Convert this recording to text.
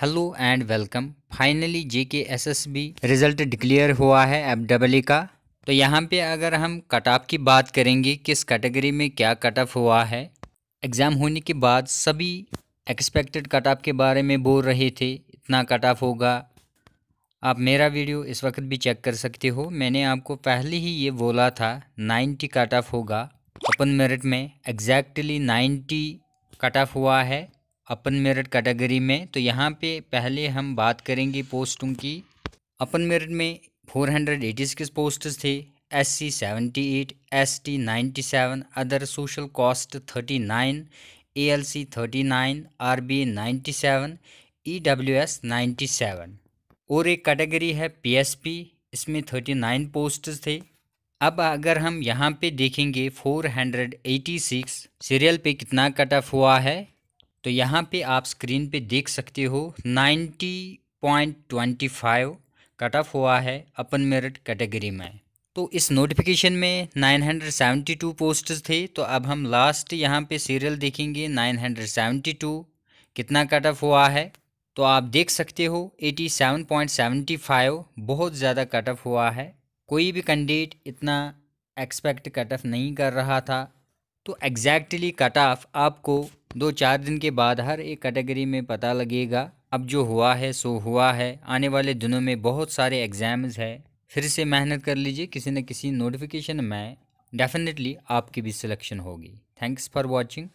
hello and welcome finally J K S S B result declare हुआ है F double E का तो यहाँ पे अगर हम कट ऑफ की बात करेंगे किस कैटेगरी में क्या कट ऑफ हुआ है एग्ज़ाम होने के बाद सभी एक्सपेक्टेड कट ऑफ के बारे में बोल रहे थे इतना कट ऑफ होगा आप मेरा वीडियो इस वक्त भी चेक कर सकते हो मैंने आपको पहले ही ये बोला था नाइन्टी कट ऑफ होगा ओपन मेरिट में एग्जैक्टली नाइन्टी कट ऑफ हुआ है अपन मेरिट कैटेगरी में तो यहाँ पे पहले हम बात करेंगे पोस्टों की अपन मेरिट में four hundred eighty six post थे S C seventy eight S T ninety seven other social cost thirty nine A L C thirty nine R B ninety seven E W S ninety seven और एक category है P S P इसमें thirty nine post थे अब अगर हम यहाँ पे देखेंगे four hundred eighty six serial पे कितना कट ऑफ हुआ है तो यहाँ पे आप स्क्रीन पे देख सकते हो 90.25 कट ऑफ हुआ है अपन मेरिट कैटेगरी में तो इस नोटिफिकेशन में 972 पोस्ट थे तो अब हम लास्ट यहाँ पे सीरियल देखेंगे 972 कितना कट ऑफ हुआ है तो आप देख सकते हो 87.75 बहुत ज़्यादा कट ऑफ हुआ है कोई भी कैंडिडेट इतना एक्सपेक्ट कट ऑफ नहीं कर रहा था तो एग्जैक्टली कट ऑफ आपको दो चार दिन के बाद हर एक कैटेगरी में पता लगेगा अब जो हुआ है सो हुआ है आने वाले दिनों में बहुत सारे एग्ज़ाम्स है फिर से मेहनत कर लीजिए किसी न किसी नोटिफिकेशन में डेफिनेटली आपकी भी सिलेक्शन होगी थैंक्स फॉर वॉचिंग